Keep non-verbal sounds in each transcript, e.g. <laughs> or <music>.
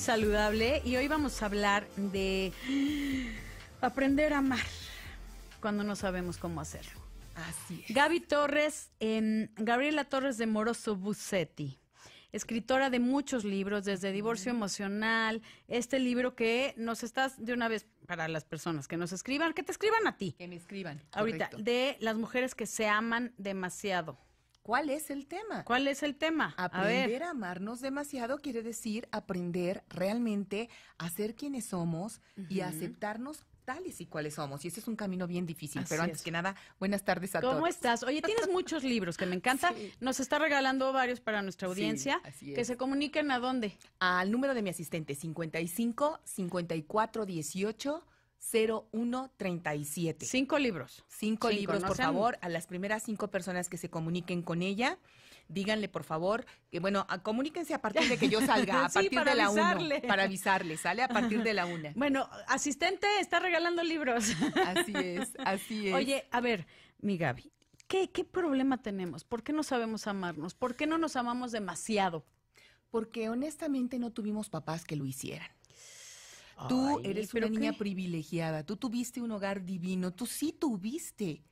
saludable y hoy vamos a hablar de aprender a amar cuando no sabemos cómo hacerlo. Así Gaby Torres, Gabriela Torres de Moroso Bucetti escritora de muchos libros, desde Divorcio Emocional, este libro que nos estás, de una vez, para las personas que nos escriban, que te escriban a ti. Que me escriban. Ahorita, de las mujeres que se aman demasiado. ¿Cuál es el tema? ¿Cuál es el tema? Aprender a, amarnos demasiado quiere decir aprender realmente a ser quienes somos y a aceptarnos tales y cuales somos. Y ese es un camino bien difícil. pero antes que nada, buenas tardes a todos. ¿Cómo estás? Oye, tienes muchos libros que me encanta. <laughs> Nos está regalando varios para nuestra audiencia. así Que se comuniquen a dónde. Al número de mi asistente, 55 54 18 0137. Cinco libros. Cinco, libros, por favor, a las primeras cinco personas que se comuniquen con ella. Díganle, por favor, que bueno, comuníquense a partir de que yo salga, a <laughs> partir de la una. Para avisarle, sale a partir de la una. <laughs> Bueno, asistente está regalando libros. <laughs> Así es, así es. Oye, a ver, mi Gaby, ¿qué, qué problema tenemos? ¿Por qué no sabemos amarnos? ¿Por qué no nos amamos demasiado? Porque honestamente no tuvimos papás que lo hicieran. Tú eres una niña privilegiada, tú tuviste un hogar divino, tú sí tuviste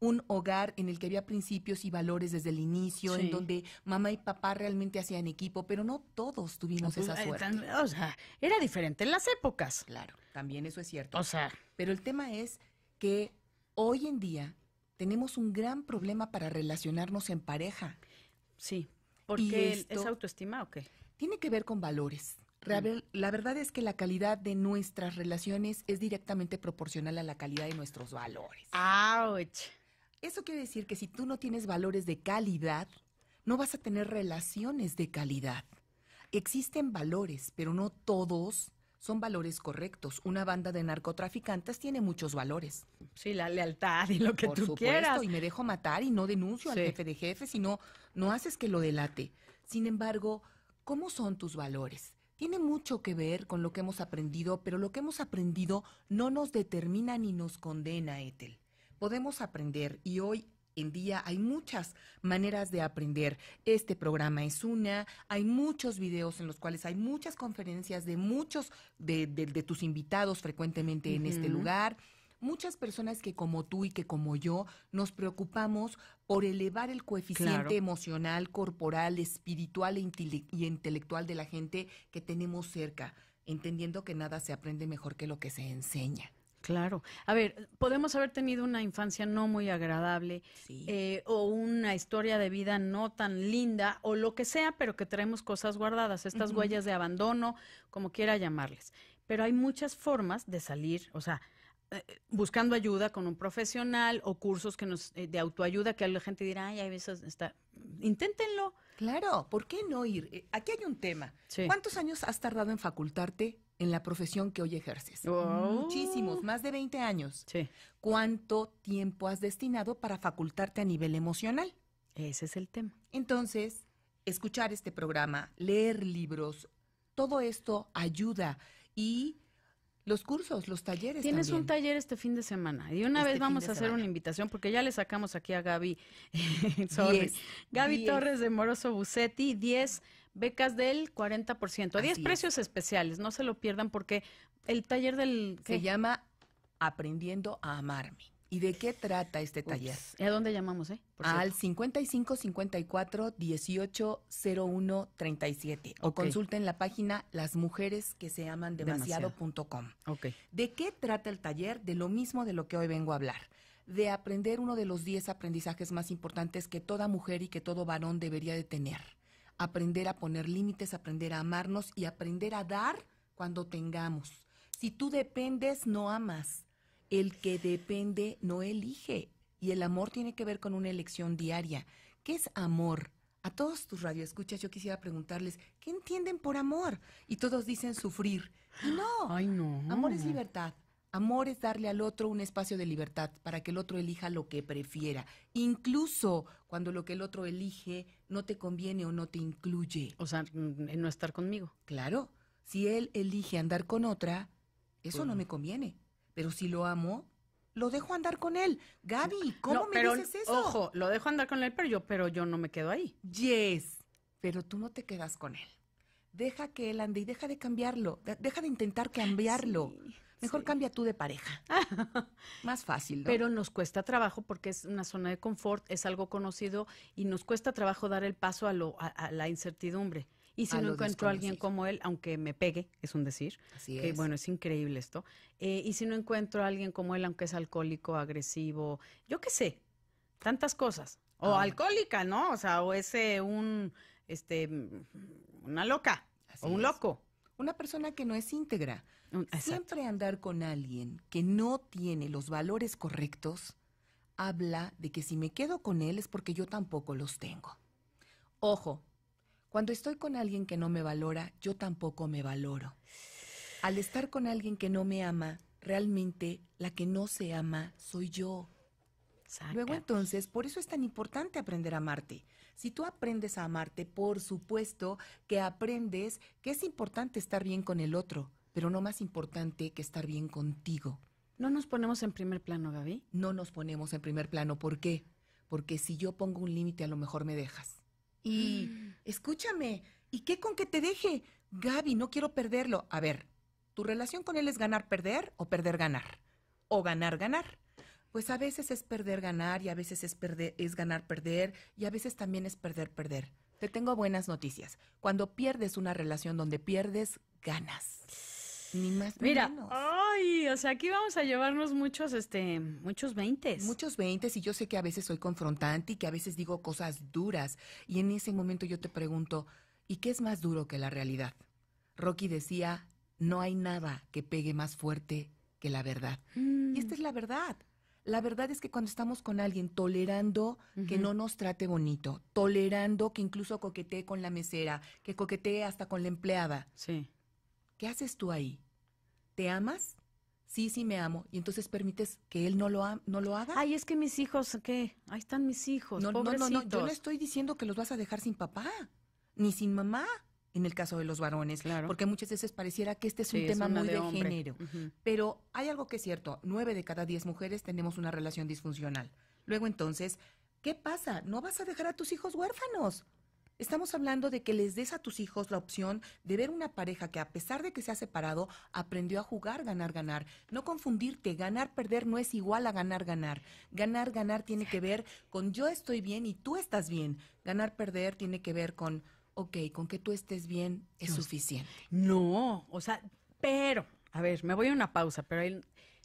un hogar en el que había principios y valores desde el inicio, en donde mamá y papá realmente hacían equipo, pero no todos tuvimos esa eh, o sea, era diferente en las épocas. Claro, también eso es cierto. O sea. Pero el tema es que hoy en día tenemos un gran problema para relacionarnos en pareja. Sí. ¿Porque es autoestima o qué? Tiene que ver con valores. La verdad es que la calidad de nuestras relaciones es directamente proporcional a la calidad de nuestros valores. ¡Auch! Eso quiere decir que si tú no tienes valores de calidad, no vas a tener relaciones de calidad. Existen valores, pero no todos son valores correctos. Una banda de narcotraficantes tiene muchos valores. Sí, la lealtad y lo que Por tú quieras. Y me dejo matar y no denuncio al jefe de jefe, sino no haces que lo delate. Sin embargo, ¿cómo son tus valores? tiene mucho que ver con lo que hemos aprendido, pero lo que hemos aprendido no nos determina ni nos condena, Etel. Podemos aprender y hoy en día hay muchas maneras de aprender. Este programa es una, hay muchos videos en los cuales hay muchas conferencias de muchos de, tus invitados frecuentemente en este lugar muchas personas que como tú y que como yo nos preocupamos por elevar el coeficiente emocional, corporal, espiritual e intelectual de la gente que tenemos cerca, entendiendo que nada se aprende mejor que lo que se enseña. Claro. A ver, podemos haber tenido una infancia no muy agradable eh, o una historia de vida no tan linda o lo que sea, pero que traemos cosas guardadas, estas huellas de abandono, como quiera llamarles. Pero hay muchas formas de salir, o sea, eh, eh, buscando ayuda con un profesional o cursos que eh, de autoayuda que la gente dirá, ay, a veces está, inténtenlo. Claro, ¿por qué no ir? Aquí hay un tema. ¿Cuántos años has tardado en facultarte en la profesión que hoy ejerces? Oh. Muchísimos, más de 20 años. ¿Cuánto tiempo has destinado para facultarte a nivel emocional? Ese es el tema. Entonces, escuchar este programa, leer libros, todo esto ayuda y los cursos, los talleres. Tienes un taller este fin de semana y una este vez vamos a hacer una invitación porque ya le sacamos aquí a Gaby Torres. <laughs> Gaby Torres de Moroso Bucetti, 10 becas del 40%, 10 precios especiales, no se lo pierdan porque el taller del... que Se llama Aprendiendo a Amarme. ¿Y de qué trata este taller? ¿A dónde llamamos, eh? Al 55 54 18 37 o consulten la página lasmujeresqueseamandemasiado.com. Okay. ¿De qué trata el taller? De lo mismo de lo que hoy vengo a hablar de aprender uno de los 10 aprendizajes más importantes que toda mujer y que todo varón debería de tener. Aprender a poner límites, aprender a amarnos y aprender a dar cuando tengamos. Si tú dependes, no amas. El que depende no elige. Y el amor tiene que ver con una elección diaria. ¿Qué es amor? A todos tus radioescuchas yo quisiera preguntarles, ¿qué entienden por amor? Y todos dicen sufrir. Y no. Ay, no. Amor es libertad. Amor es darle al otro un espacio de libertad para que el otro elija lo que prefiera, incluso cuando lo que el otro elige no te conviene o no te incluye. O sea, mm, no estar conmigo. Claro, si él elige andar con otra, eso pues no me conviene. Pero si lo amo, lo dejo andar con él. Gaby, ¿cómo me dices eso? Ojo, lo dejo andar con él, pero yo, pero yo no me quedo ahí. Yes, pero tú no te quedas con él. Deja que él ande y deja de cambiarlo. Deja de intentar cambiarlo. Mejor cambia tú de pareja. <laughs> Más fácil, ¿no? Pero nos cuesta trabajo porque es una zona de confort, es algo conocido y nos cuesta trabajo dar el paso a, lo, a la incertidumbre. Y si no encuentro a alguien como él, aunque me pegue, es un decir, Así bueno, es increíble esto, eh, y si no encuentro a alguien como él, aunque es alcohólico, agresivo, yo qué sé, tantas cosas. O ah, alcohólica, ¿no? O sea, o ese, un, este, una loca, o un loco. Una persona que no es íntegra. Siempre andar con alguien que no tiene los valores correctos habla de que si me quedo con él es porque yo tampoco los tengo. Ojo, cuando estoy con alguien que no me valora, yo tampoco me valoro. Al estar con alguien que no me ama, realmente la que no se ama soy yo. Luego entonces, por eso es tan importante aprender a amarte. Si tú aprendes a amarte, por supuesto que aprendes que es importante estar bien con el otro, pero no más importante que estar bien contigo. No nos ponemos en primer plano, Gaby. No nos ponemos en primer plano. ¿Por qué? Porque si yo pongo un límite, a lo mejor me dejas. Y mm. escúchame, ¿y qué con que te deje? Mm. Gaby, no quiero perderlo. A ver, ¿tu relación con él es ganar-perder o perder-ganar? ¿O ganar-ganar? Pues a veces es perder-ganar y a veces es, es ganar-perder y a veces también es perder-perder. Te tengo buenas noticias. Cuando pierdes una relación donde pierdes, ganas. Ni más ni Mira, ay, o sea, aquí vamos a llevarnos muchos, este, muchos veintes. Muchos veintes, y yo sé que a veces soy confrontante y que a veces digo cosas duras. Y en ese momento yo te pregunto, ¿y qué es más duro que la realidad? Rocky decía, no hay nada que pegue más fuerte que la verdad. Mm. Y esta es la verdad. La verdad es que cuando estamos con alguien tolerando que no nos trate bonito, tolerando que incluso coquetee con la mesera, que coquetee hasta con la empleada, sí. ¿Qué haces tú ahí? ¿Te amas? Sí, sí me amo. Y entonces permites que él no lo, no lo haga. Ay, es que mis hijos, ¿qué? Ahí están mis hijos. No, no, no, no. Yo no estoy diciendo que los vas a dejar sin papá, ni sin mamá, en el caso de los varones. Claro. Porque muchas veces pareciera que este es un tema muy de, género. Pero hay algo que es cierto: nueve de cada diez mujeres tenemos una relación disfuncional. Luego, entonces, ¿qué pasa? No vas a dejar a tus hijos huérfanos. Estamos hablando de que les des a tus hijos la opción de ver una pareja que a pesar de que se ha separado, aprendió a jugar, ganar, ganar. No confundirte, ganar, perder no es igual a ganar, ganar. Ganar, ganar tiene que ver con yo estoy bien y tú estás bien. Ganar, perder tiene que ver con, ok, con que tú estés bien es suficiente. No, o sea, pero, a ver, me voy a una pausa, pero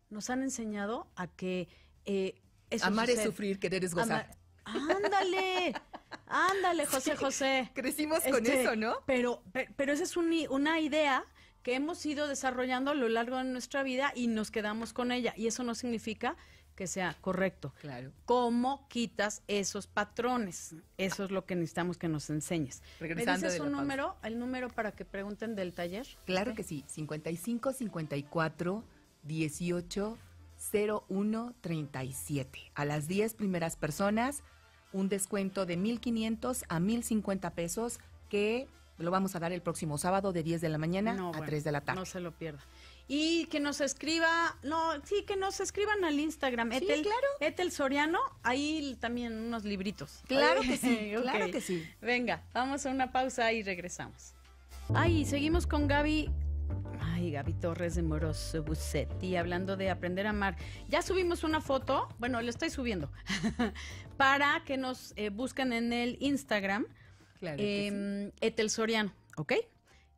nos han enseñado a que... Eh, Amar es sufrir, querer es gozar. ándale. <laughs> Ándale, José José. Crecimos con este, eso, ¿no? Pero, pero esa es una idea que hemos ido desarrollando a lo largo de nuestra vida y nos quedamos con ella. Y eso no significa que sea correcto. Claro. ¿Cómo quitas esos patrones? Eso es lo que necesitamos que nos enseñes. ¿Me dices un número, el número para que pregunten del taller? Claro que sí, 55 54 18 01 37. A las 10 primeras personas un descuento de 1.500 a 1.050 pesos que lo vamos a dar el próximo sábado de 10 de la mañana a 3 de la tarde. No se lo pierda. Y que nos escriba, no, sí, que nos escriban al Instagram. Etel, Soriano, ahí también unos libritos. Claro que <laughs> sí, claro que sí. Venga, vamos a una pausa y regresamos. Ay, seguimos con Gaby y Gaby Torres de Moroso Bucetti, Y hablando de aprender a amar, ya subimos una foto, bueno, lo estoy subiendo, <laughs> para que nos eh, busquen en el Instagram. Claro em, Etel Soriano, ¿ok?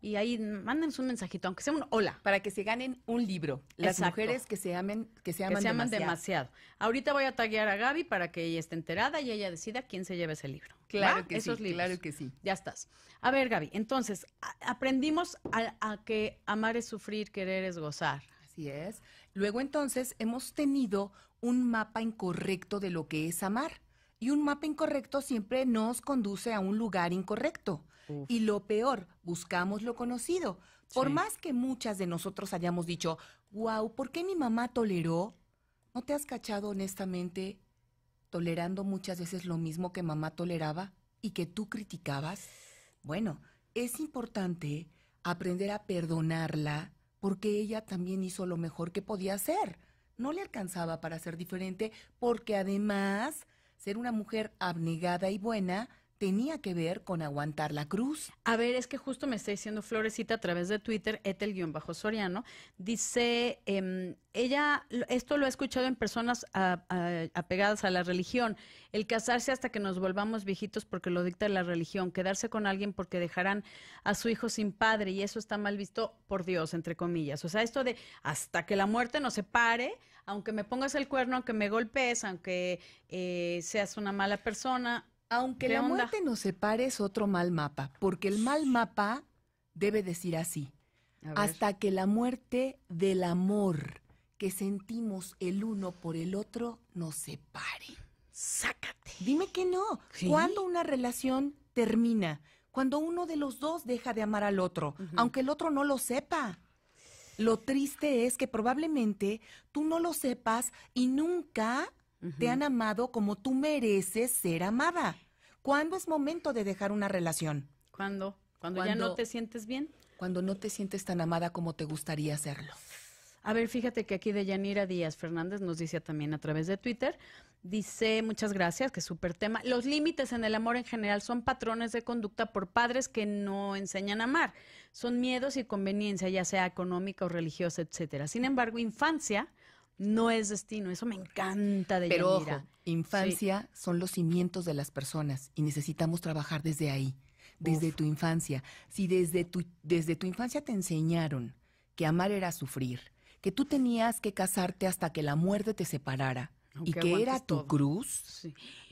y ahí mándenos un mensajito, aunque sea un hola. Para que se ganen un libro. Las mujeres que se amen, que se aman, demasiado. Ahorita voy a taguear a Gaby para que ella esté enterada y ella decida quién se lleva ese libro. Claro que sí, claro que sí. Ya estás. A ver, Gaby, entonces, aprendimos a, a que amar es sufrir, querer es gozar. Así es. Luego entonces hemos tenido un mapa incorrecto de lo que es amar. Y un mapa incorrecto siempre nos conduce a un lugar incorrecto. Y lo peor, buscamos lo conocido. Por más que muchas de nosotros hayamos dicho, wow, ¿por qué mi mamá toleró? ¿No te has cachado honestamente tolerando muchas veces lo mismo que mamá toleraba y que tú criticabas? Bueno, es importante aprender a perdonarla porque ella también hizo lo mejor que podía hacer. No le alcanzaba para ser diferente porque además ser una mujer abnegada y buena tenía que ver con aguantar la cruz. A ver, es que justo me está diciendo Florecita a través de Twitter, Etel-Soriano, dice, em, ella, esto lo ha escuchado en personas apegadas a la religión, el casarse hasta que nos volvamos viejitos porque lo dicta la religión, quedarse con alguien porque dejarán a su hijo sin padre y eso está mal visto por Dios, entre comillas. O sea, esto de hasta que la muerte NO SE PARE, aunque me pongas el cuerno, aunque me golpes, aunque eh, seas una mala persona, aunque la muerte nos separe es otro mal mapa, porque el mal mapa debe decir así, hasta que la muerte del amor que sentimos el uno por el otro nos separe. Sácate. Dime que no. Cuando una relación termina, cuando uno de los dos deja de amar al otro, aunque el otro no lo sepa. Lo triste es que probablemente tú no lo sepas y nunca te han amado como tú mereces ser amada. ¿Cuándo es momento de dejar una relación? ¿Cuándo? ¿Cuando, ya no te sientes bien? Cuando no te sientes tan amada como te gustaría serlo. A ver, fíjate que aquí de Yanira Díaz Fernández nos dice también a través de Twitter, dice, muchas gracias, que súper tema. Los límites en el amor en general son patrones de conducta por padres que no enseñan a amar. Son miedos y conveniencia, ya sea económica o religiosa, etcétera. Sin embargo, infancia no es destino. Eso me encanta de Pero ojo, infancia son los cimientos de las personas y necesitamos trabajar desde ahí, desde tu infancia. Si desde tu, desde tu infancia te enseñaron que amar era sufrir, que tú tenías que casarte hasta que la muerte te separara oh, y que era tu cruz,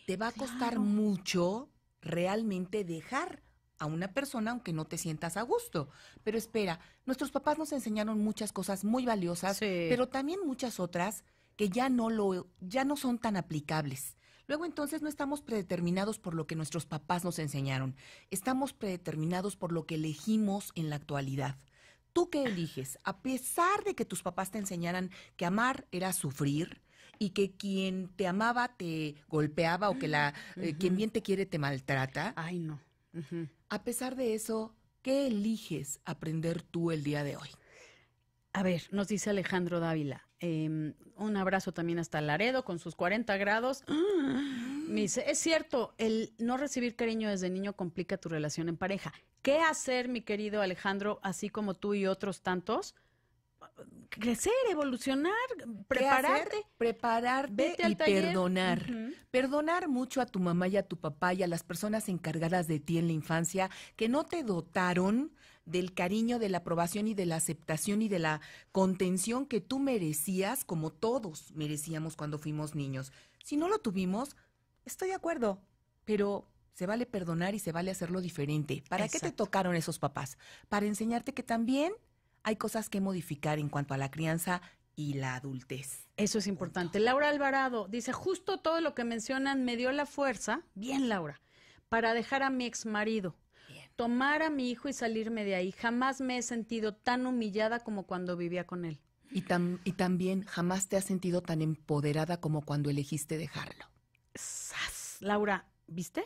te va a costar mucho realmente dejar a una persona aunque no te sientas a gusto. Pero espera, nuestros papás nos enseñaron muchas cosas muy valiosas, pero también muchas otras que ya no lo ya no son tan aplicables. Luego entonces no estamos predeterminados por lo que nuestros papás nos enseñaron, estamos predeterminados por lo que elegimos en la actualidad. ¿Tú qué eliges? A pesar de que tus papás te enseñaran que amar era sufrir y que quien te amaba te golpeaba o que la eh, quien bien te quiere te maltrata. Ay, no a pesar de eso, ¿qué eliges aprender tú el día de hoy? A ver, nos dice Alejandro Dávila. Em, un abrazo también hasta Laredo con sus 40 grados. <gasps> dice, es cierto, el no recibir cariño desde niño complica tu relación en pareja. ¿Qué hacer, mi querido Alejandro, así como tú y otros tantos, crecer, evolucionar, prepararte. Prepararte y perdonar. Perdonar mucho a tu mamá y a tu papá y a las personas encargadas de ti en la infancia que no te dotaron del cariño, de la aprobación y de la aceptación y de la contención que tú merecías, como todos merecíamos cuando fuimos niños. Si no lo tuvimos, estoy de acuerdo, pero se vale perdonar y se vale hacerlo diferente. ¿Para qué te tocaron esos papás? Para enseñarte que también hay cosas que modificar en cuanto a la crianza y la adultez. Eso es importante. Laura Alvarado dice, justo todo lo que mencionan me dio la fuerza, bien Laura, para dejar a mi ex marido, tomar a mi hijo y salirme de ahí. Jamás me he sentido tan humillada como cuando vivía con él. Y, y también jamás te has sentido tan empoderada como cuando elegiste dejarlo. Laura, ¿viste?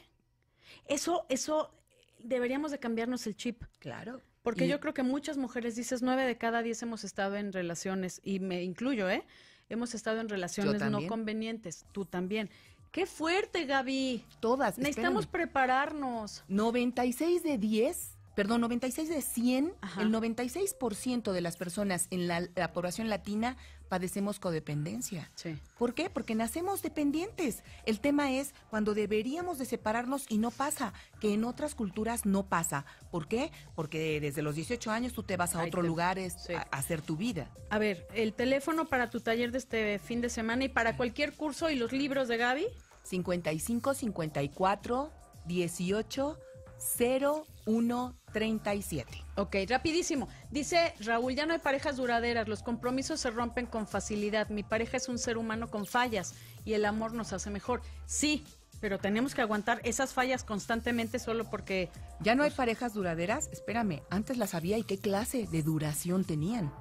Eso, eso, deberíamos de cambiarnos el chip. Claro. Porque yo creo que muchas mujeres, dices, nueve de cada diez hemos estado en relaciones, y me incluyo, ¿eh? Hemos estado en relaciones no convenientes, tú también. ¡Qué fuerte, Gaby! Todas. Necesitamos prepararnos. 96 de 10 perdón, 96 de 100, el 96% de las personas en la, población latina padecemos codependencia. Sí. ¿Por qué? Porque nacemos dependientes. El tema es cuando deberíamos de separarnos y no pasa, que en otras culturas no pasa. ¿Por qué? Porque desde los 18 años tú te vas a otro lugar a hacer tu vida. A ver, el teléfono para tu taller de este fin de semana y para cualquier curso y los libros de Gaby. 55 54 18 0137. Ok, rapidísimo. Dice Raúl, ya no hay parejas duraderas, los compromisos se rompen con facilidad, mi pareja es un ser humano con fallas y el amor nos hace mejor. Sí, pero tenemos que aguantar esas fallas constantemente solo porque... Ya no hay pues, parejas duraderas, espérame, antes las había y qué clase de duración tenían.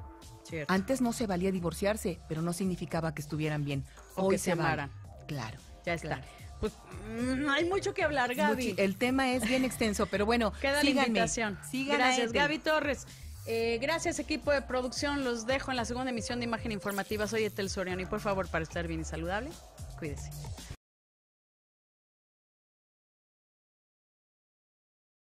Antes no se valía divorciarse, pero no significaba que estuvieran bien. o que se, amaran. Claro. Ya está. Claro. Pues mm, hay mucho que hablar, Gaby. el tema es bien extenso, pero bueno, <laughs> queda síganme, la invitación. Gracias, este- Gaby Torres. Eh, gracias equipo de producción, los dejo en la segunda emisión de Imagen Informativa. Soy Etel Soriano y por favor, para estar bien y saludable, cuídese.